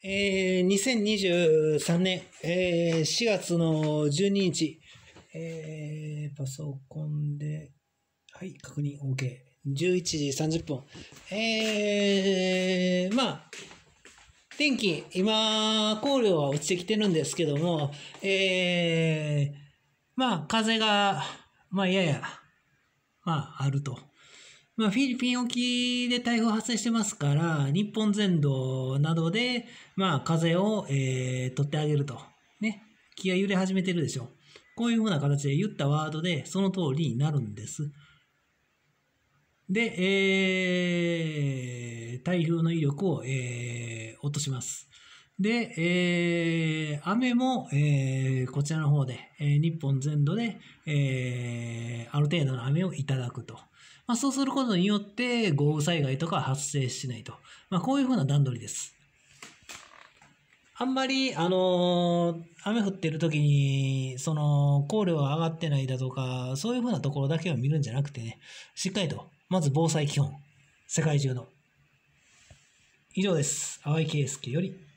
えー、2023年、えー、4月の12日、えー、パソコンで、はい、確認 OK。11時30分。えー、まあ、天気、今、考量は落ちてきてるんですけども、えー、まあ、風が、まあ、やや、まあ、あると。まあ、フィリピン沖で台風発生してますから、日本全土などで、まあ、風を、えー、取ってあげると。ね。気が揺れ始めてるでしょ。こういうふうな形で言ったワードで、その通りになるんです。で、えー、台風の威力を、えー、落とします。で、えー、雨も、えー、こちらの方で、えー、日本全土で、えー、ある程度の雨をいただくと。まあ、そうすることによって豪雨災害とか発生しないと。まあ、こういうふうな段取りです。あんまり、あのー、雨降ってる時に、その、降量が上がってないだとか、そういうふうなところだけを見るんじゃなくてね、しっかりと、まず防災基本、世界中の。以上です。淡井圭介より。